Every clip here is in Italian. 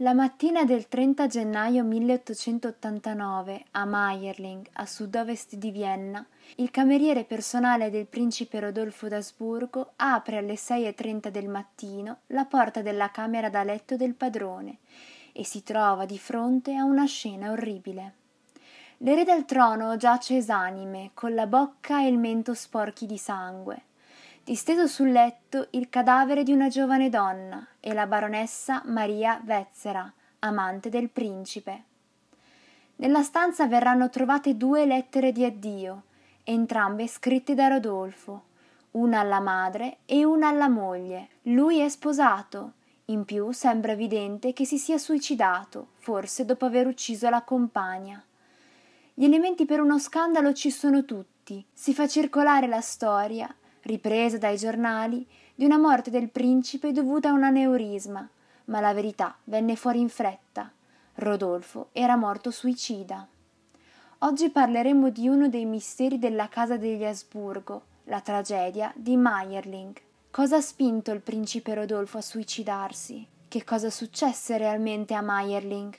La mattina del 30 gennaio 1889, a Meierling, a sud-ovest di Vienna, il cameriere personale del principe Rodolfo d'Asburgo apre alle 6.30 del mattino la porta della camera da letto del padrone e si trova di fronte a una scena orribile. L'erede al trono giace esanime, con la bocca e il mento sporchi di sangue disteso sul letto il cadavere di una giovane donna e la baronessa Maria Vezzera, amante del principe. Nella stanza verranno trovate due lettere di addio, entrambe scritte da Rodolfo, una alla madre e una alla moglie. Lui è sposato. In più sembra evidente che si sia suicidato, forse dopo aver ucciso la compagna. Gli elementi per uno scandalo ci sono tutti. Si fa circolare la storia ripresa dai giornali, di una morte del principe dovuta a un aneurisma, ma la verità venne fuori in fretta. Rodolfo era morto suicida. Oggi parleremo di uno dei misteri della casa degli Asburgo, la tragedia di Meierling. Cosa ha spinto il principe Rodolfo a suicidarsi? Che cosa successe realmente a Meierling?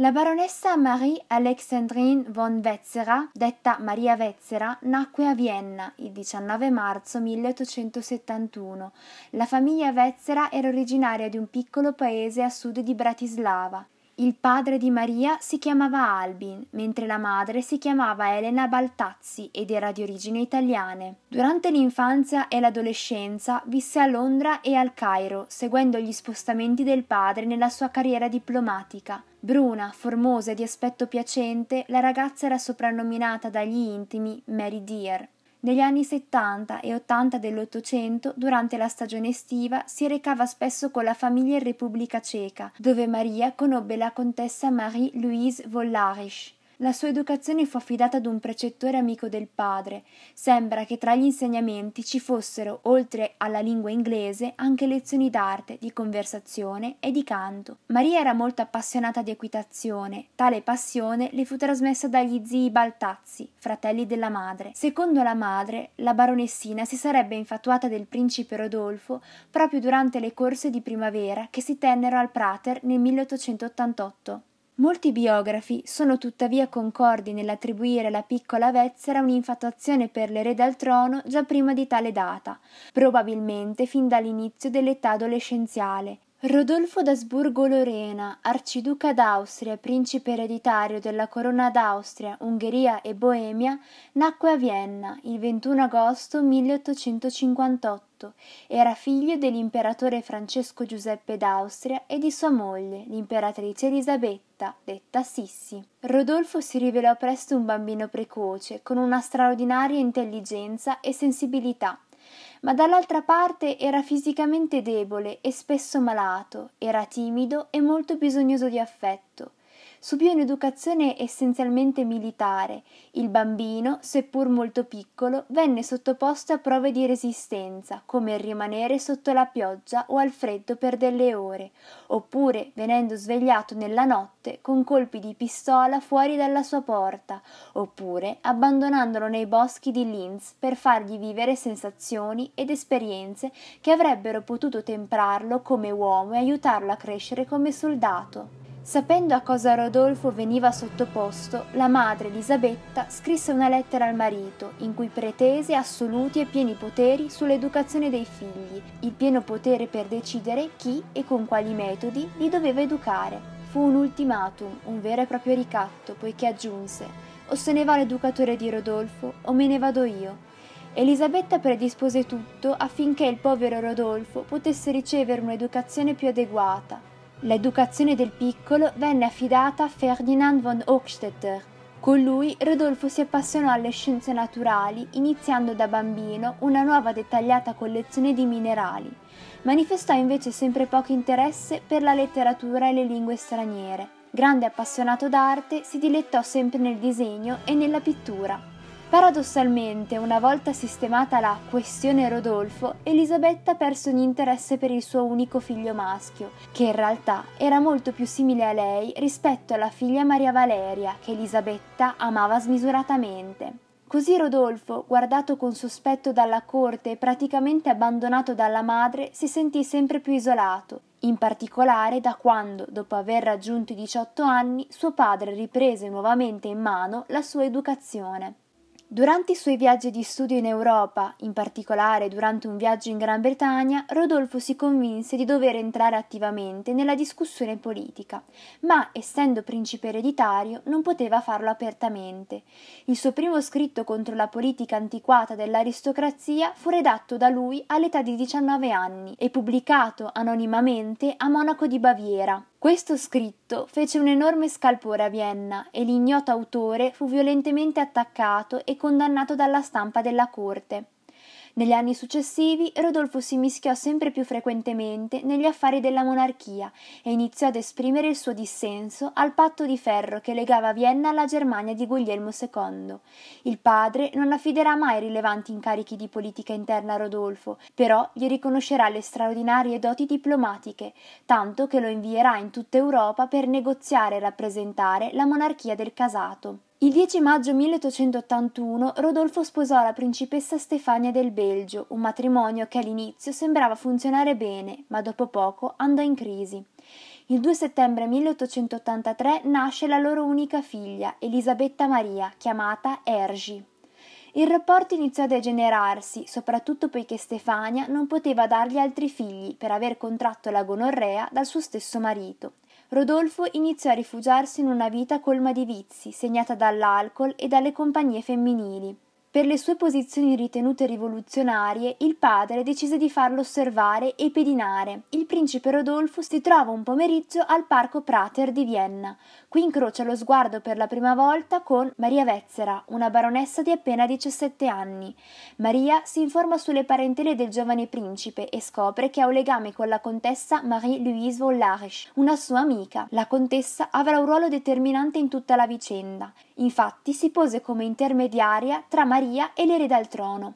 La baronessa Marie Alexandrine von Wetzera, detta Maria Wetzera, nacque a Vienna il 19 marzo 1871. La famiglia Wetzera era originaria di un piccolo paese a sud di Bratislava. Il padre di Maria si chiamava Albin, mentre la madre si chiamava Elena Baltazzi ed era di origini italiane. Durante l'infanzia e l'adolescenza visse a Londra e al Cairo, seguendo gli spostamenti del padre nella sua carriera diplomatica. Bruna, formosa e di aspetto piacente, la ragazza era soprannominata dagli intimi Mary Dear. Negli anni 70 e 80 dell'Ottocento, durante la stagione estiva, si recava spesso con la famiglia in Repubblica Ceca, dove Maria conobbe la contessa Marie-Louise Vollarisch. La sua educazione fu affidata ad un precettore amico del padre. Sembra che tra gli insegnamenti ci fossero, oltre alla lingua inglese, anche lezioni d'arte, di conversazione e di canto. Maria era molto appassionata di equitazione. Tale passione le fu trasmessa dagli zii Baltazzi, fratelli della madre. Secondo la madre, la baronessina si sarebbe infatuata del principe Rodolfo proprio durante le corse di primavera che si tennero al Prater nel 1888. Molti biografi sono tuttavia concordi nell'attribuire alla piccola Vezzera un'infatuazione per l'erede al trono già prima di tale data, probabilmente fin dall'inizio dell'età adolescenziale. Rodolfo d'Asburgo-Lorena, arciduca d'Austria e principe ereditario della corona d'Austria, Ungheria e Boemia, nacque a Vienna il 21 agosto 1858 18. Era figlio dell'imperatore Francesco Giuseppe d'Austria e di sua moglie, l'imperatrice Elisabetta, detta Sissi. Rodolfo si rivelò presto un bambino precoce, con una straordinaria intelligenza e sensibilità ma dall'altra parte era fisicamente debole e spesso malato, era timido e molto bisognoso di affetto subì un'educazione essenzialmente militare. Il bambino, seppur molto piccolo, venne sottoposto a prove di resistenza, come il rimanere sotto la pioggia o al freddo per delle ore, oppure venendo svegliato nella notte con colpi di pistola fuori dalla sua porta, oppure abbandonandolo nei boschi di Linz per fargli vivere sensazioni ed esperienze che avrebbero potuto temprarlo come uomo e aiutarlo a crescere come soldato. Sapendo a cosa Rodolfo veniva sottoposto, la madre Elisabetta scrisse una lettera al marito in cui pretese assoluti e pieni poteri sull'educazione dei figli, il pieno potere per decidere chi e con quali metodi li doveva educare. Fu un ultimatum, un vero e proprio ricatto, poiché aggiunse o se ne va l'educatore di Rodolfo o me ne vado io. Elisabetta predispose tutto affinché il povero Rodolfo potesse ricevere un'educazione più adeguata, L'educazione del piccolo venne affidata a Ferdinand von Hochstetter. Con lui Rodolfo si appassionò alle scienze naturali, iniziando da bambino una nuova dettagliata collezione di minerali. Manifestò invece sempre poco interesse per la letteratura e le lingue straniere. Grande appassionato d'arte, si dilettò sempre nel disegno e nella pittura. Paradossalmente, una volta sistemata la questione Rodolfo, Elisabetta perse un interesse per il suo unico figlio maschio, che in realtà era molto più simile a lei rispetto alla figlia Maria Valeria, che Elisabetta amava smisuratamente. Così Rodolfo, guardato con sospetto dalla corte e praticamente abbandonato dalla madre, si sentì sempre più isolato, in particolare da quando, dopo aver raggiunto i 18 anni, suo padre riprese nuovamente in mano la sua educazione. Durante i suoi viaggi di studio in Europa, in particolare durante un viaggio in Gran Bretagna, Rodolfo si convinse di dover entrare attivamente nella discussione politica, ma essendo principe ereditario non poteva farlo apertamente. Il suo primo scritto contro la politica antiquata dell'aristocrazia fu redatto da lui all'età di 19 anni e pubblicato anonimamente a Monaco di Baviera. Questo scritto fece un enorme scalpore a Vienna e l'ignoto autore fu violentemente attaccato e condannato dalla stampa della corte. Negli anni successivi Rodolfo si mischiò sempre più frequentemente negli affari della monarchia e iniziò ad esprimere il suo dissenso al patto di ferro che legava Vienna alla Germania di Guglielmo II. Il padre non affiderà mai rilevanti incarichi di politica interna a Rodolfo, però gli riconoscerà le straordinarie doti diplomatiche, tanto che lo invierà in tutta Europa per negoziare e rappresentare la monarchia del casato. Il 10 maggio 1881 Rodolfo sposò la principessa Stefania del Belgio, un matrimonio che all'inizio sembrava funzionare bene, ma dopo poco andò in crisi. Il 2 settembre 1883 nasce la loro unica figlia, Elisabetta Maria, chiamata Ergi. Il rapporto iniziò a degenerarsi, soprattutto poiché Stefania non poteva dargli altri figli per aver contratto la gonorrea dal suo stesso marito. Rodolfo iniziò a rifugiarsi in una vita colma di vizi, segnata dall'alcol e dalle compagnie femminili. Per le sue posizioni ritenute rivoluzionarie, il padre decise di farlo osservare e pedinare. Il principe Rodolfo si trova un pomeriggio al parco Prater di Vienna. Qui incrocia lo sguardo per la prima volta con Maria Vezzera, una baronessa di appena 17 anni. Maria si informa sulle parentele del giovane principe e scopre che ha un legame con la contessa Marie-Louise Vollarisch, una sua amica. La contessa avrà un ruolo determinante in tutta la vicenda. Infatti si pose come intermediaria tra Maria Maria e l'erede al trono.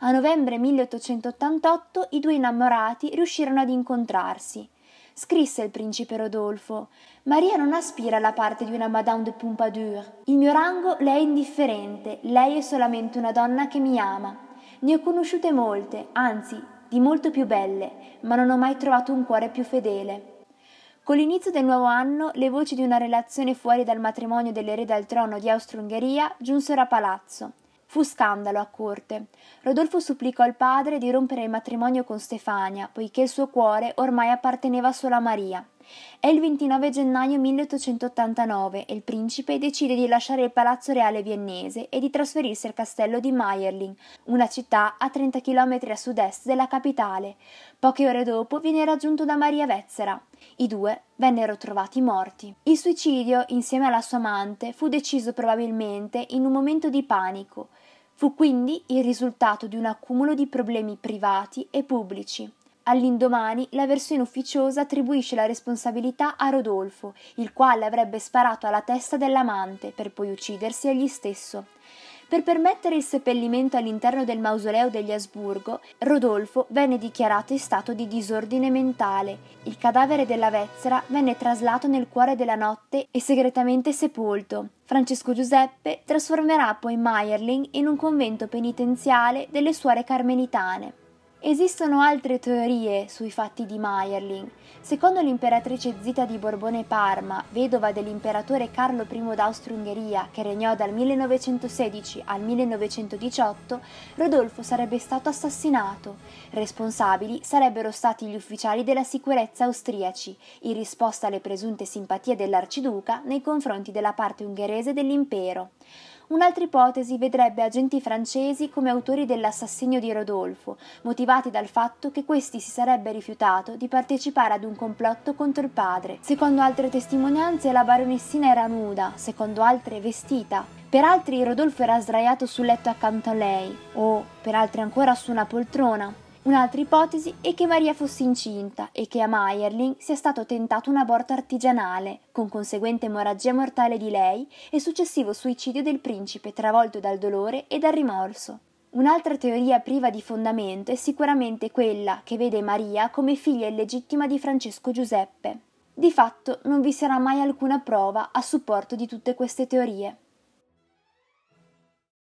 A novembre 1888 i due innamorati riuscirono ad incontrarsi. Scrisse il principe Rodolfo: Maria non aspira alla parte di una Madame de Pompadour. Il mio rango le è indifferente, lei è solamente una donna che mi ama. Ne ho conosciute molte, anzi, di molto più belle, ma non ho mai trovato un cuore più fedele. Con l'inizio del nuovo anno, le voci di una relazione fuori dal matrimonio dell'erede al trono di Austro-Ungheria giunsero a palazzo. Fu scandalo a corte. Rodolfo supplicò il padre di rompere il matrimonio con Stefania, poiché il suo cuore ormai apparteneva solo a Maria. È il 29 gennaio 1889 e il principe decide di lasciare il palazzo reale viennese e di trasferirsi al castello di Meierling, una città a 30 km a sud-est della capitale. Poche ore dopo viene raggiunto da Maria Vezzera. I due vennero trovati morti. Il suicidio, insieme alla sua amante, fu deciso probabilmente in un momento di panico Fu quindi il risultato di un accumulo di problemi privati e pubblici. All'indomani la versione ufficiosa attribuisce la responsabilità a Rodolfo, il quale avrebbe sparato alla testa dell'amante per poi uccidersi egli stesso. Per permettere il seppellimento all'interno del mausoleo degli Asburgo, Rodolfo venne dichiarato in stato di disordine mentale. Il cadavere della Vezzera venne traslato nel cuore della notte e segretamente sepolto. Francesco Giuseppe trasformerà poi Meierling in un convento penitenziale delle suore carmelitane. Esistono altre teorie sui fatti di Meierling. Secondo l'imperatrice Zita di Borbone Parma, vedova dell'imperatore Carlo I d'Austria-Ungheria, che regnò dal 1916 al 1918, Rodolfo sarebbe stato assassinato. Responsabili sarebbero stati gli ufficiali della sicurezza austriaci, in risposta alle presunte simpatie dell'arciduca nei confronti della parte ungherese dell'impero. Un'altra ipotesi vedrebbe agenti francesi come autori dell'assassinio di Rodolfo, motivati dal fatto che questi si sarebbe rifiutato di partecipare ad un complotto contro il padre. Secondo altre testimonianze la baronessina era nuda, secondo altre vestita. Per altri Rodolfo era sdraiato sul letto accanto a lei o, per altri ancora, su una poltrona. Un'altra ipotesi è che Maria fosse incinta e che a Meierling sia stato tentato un aborto artigianale, con conseguente emorragia mortale di lei e successivo suicidio del principe travolto dal dolore e dal rimorso. Un'altra teoria priva di fondamento è sicuramente quella che vede Maria come figlia illegittima di Francesco Giuseppe. Di fatto non vi sarà mai alcuna prova a supporto di tutte queste teorie.